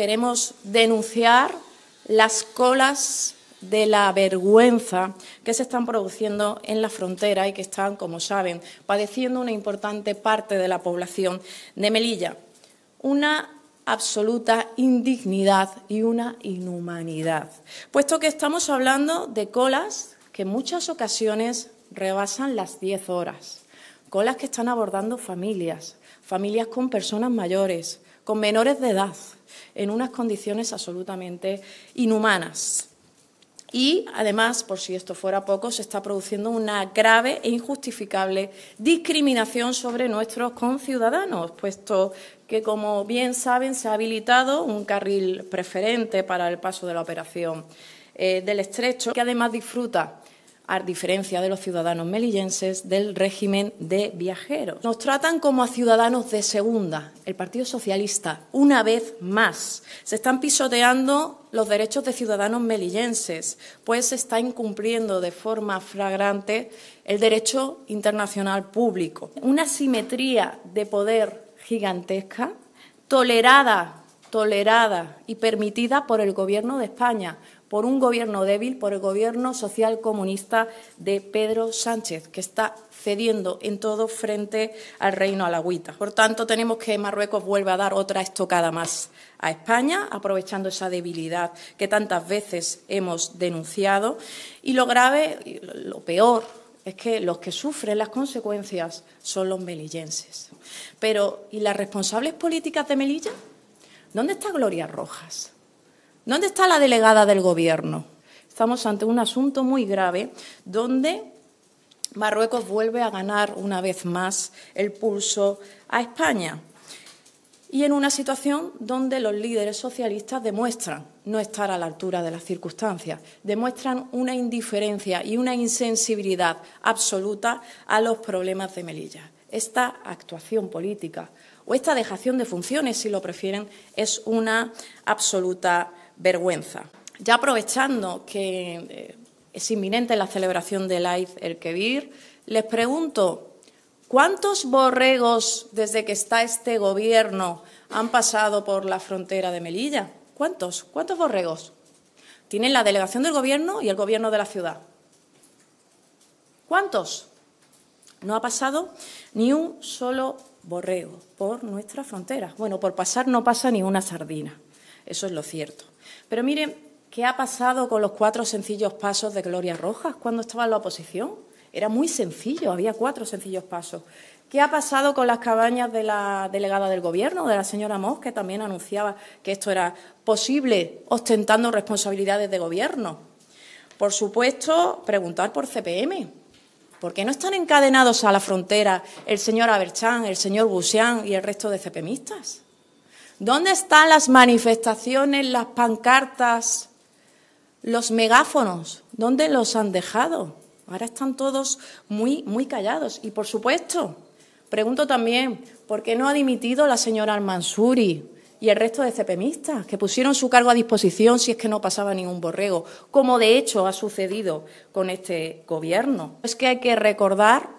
queremos denunciar las colas de la vergüenza que se están produciendo en la frontera y que están, como saben, padeciendo una importante parte de la población de Melilla. Una absoluta indignidad y una inhumanidad, puesto que estamos hablando de colas que en muchas ocasiones rebasan las diez horas, colas que están abordando familias, familias con personas mayores, con menores de edad, en unas condiciones absolutamente inhumanas. Y además, por si esto fuera poco, se está produciendo una grave e injustificable discriminación sobre nuestros conciudadanos, puesto que, como bien saben, se ha habilitado un carril preferente para el paso de la operación eh, del estrecho, que además disfruta a diferencia de los ciudadanos melillenses, del régimen de viajeros. Nos tratan como a ciudadanos de segunda, el Partido Socialista, una vez más. Se están pisoteando los derechos de ciudadanos melillenses, pues se está incumpliendo de forma flagrante el derecho internacional público. Una simetría de poder gigantesca, tolerada tolerada y permitida por el Gobierno de España, por un gobierno débil, por el gobierno social comunista de Pedro Sánchez, que está cediendo en todo frente al reino alagüita. Por tanto, tenemos que Marruecos vuelva a dar otra estocada más a España, aprovechando esa debilidad que tantas veces hemos denunciado. Y lo grave, lo peor, es que los que sufren las consecuencias son los melillenses. Pero, ¿y las responsables políticas de Melilla? ¿Dónde está Gloria Rojas? ¿Dónde está la delegada del Gobierno? Estamos ante un asunto muy grave donde Marruecos vuelve a ganar una vez más el pulso a España. Y en una situación donde los líderes socialistas demuestran no estar a la altura de las circunstancias, demuestran una indiferencia y una insensibilidad absoluta a los problemas de Melilla. Esta actuación política o esta dejación de funciones, si lo prefieren, es una absoluta vergüenza. Ya aprovechando que eh, es inminente la celebración del Eid el Kebir, les pregunto, ¿cuántos borregos desde que está este gobierno han pasado por la frontera de Melilla? ¿Cuántos? ¿Cuántos borregos? Tienen la delegación del gobierno y el gobierno de la ciudad. ¿Cuántos? No ha pasado ni un solo borrego por nuestra frontera. Bueno, por pasar no pasa ni una sardina. Eso es lo cierto. Pero miren, ¿qué ha pasado con los cuatro sencillos pasos de Gloria Rojas cuando estaba en la oposición? Era muy sencillo, había cuatro sencillos pasos. ¿Qué ha pasado con las cabañas de la delegada del Gobierno, de la señora Moss, que también anunciaba que esto era posible ostentando responsabilidades de Gobierno? Por supuesto, preguntar por CPM. ¿Por qué no están encadenados a la frontera el señor Aberchán, el señor Busián y el resto de CPMistas? ¿Dónde están las manifestaciones, las pancartas, los megáfonos? ¿Dónde los han dejado? Ahora están todos muy, muy callados. Y por supuesto, pregunto también, ¿por qué no ha dimitido la señora Almansuri y el resto de cepemistas que pusieron su cargo a disposición si es que no pasaba ningún borrego, como de hecho ha sucedido con este gobierno? Es que hay que recordar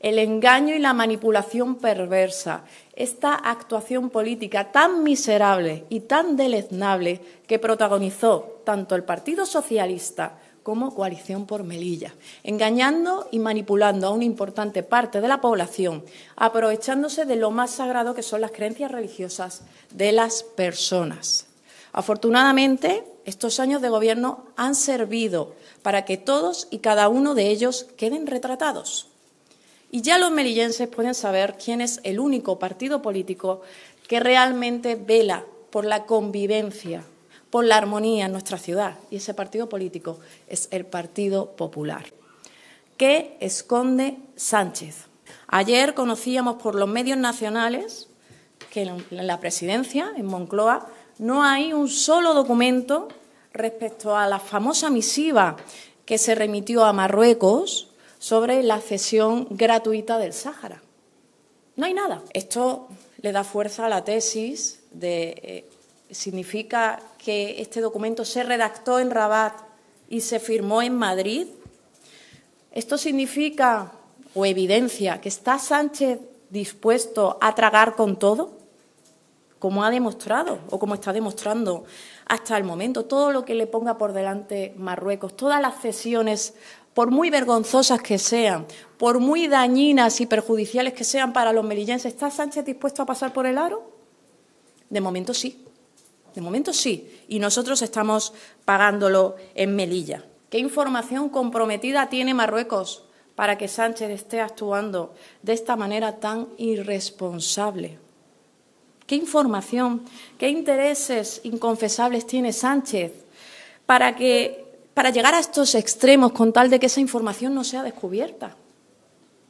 el engaño y la manipulación perversa, esta actuación política tan miserable y tan deleznable que protagonizó tanto el Partido Socialista como coalición por Melilla, engañando y manipulando a una importante parte de la población, aprovechándose de lo más sagrado que son las creencias religiosas de las personas. Afortunadamente, estos años de gobierno han servido para que todos y cada uno de ellos queden retratados. Y ya los merillenses pueden saber quién es el único partido político que realmente vela por la convivencia, por la armonía en nuestra ciudad. Y ese partido político es el Partido Popular. ¿Qué esconde Sánchez? Ayer conocíamos por los medios nacionales que en la presidencia, en Moncloa, no hay un solo documento respecto a la famosa misiva que se remitió a Marruecos sobre la cesión gratuita del Sáhara. No hay nada. Esto le da fuerza a la tesis de eh, significa que este documento se redactó en Rabat y se firmó en Madrid. Esto significa o evidencia que está Sánchez dispuesto a tragar con todo, como ha demostrado o como está demostrando hasta el momento, todo lo que le ponga por delante Marruecos, todas las cesiones por muy vergonzosas que sean, por muy dañinas y perjudiciales que sean para los melillenses, ¿está Sánchez dispuesto a pasar por el aro? De momento sí, de momento sí, y nosotros estamos pagándolo en Melilla. ¿Qué información comprometida tiene Marruecos para que Sánchez esté actuando de esta manera tan irresponsable? ¿Qué información, qué intereses inconfesables tiene Sánchez para que para llegar a estos extremos con tal de que esa información no sea descubierta?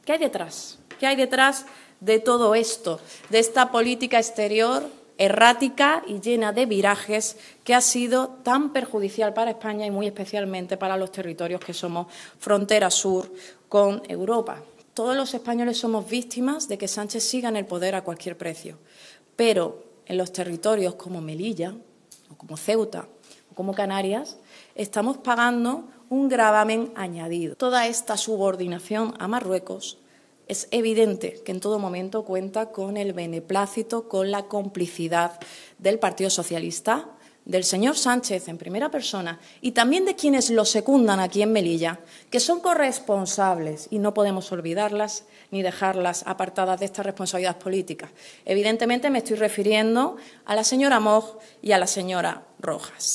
¿Qué hay detrás? ¿Qué hay detrás de todo esto, de esta política exterior errática y llena de virajes que ha sido tan perjudicial para España y muy especialmente para los territorios que somos frontera sur con Europa? Todos los españoles somos víctimas de que Sánchez siga en el poder a cualquier precio, pero en los territorios como Melilla o como Ceuta o como Canarias estamos pagando un gravamen añadido. Toda esta subordinación a Marruecos es evidente que en todo momento cuenta con el beneplácito, con la complicidad del Partido Socialista, del señor Sánchez en primera persona y también de quienes lo secundan aquí en Melilla, que son corresponsables y no podemos olvidarlas ni dejarlas apartadas de esta responsabilidad política. Evidentemente me estoy refiriendo a la señora Moj y a la señora Rojas.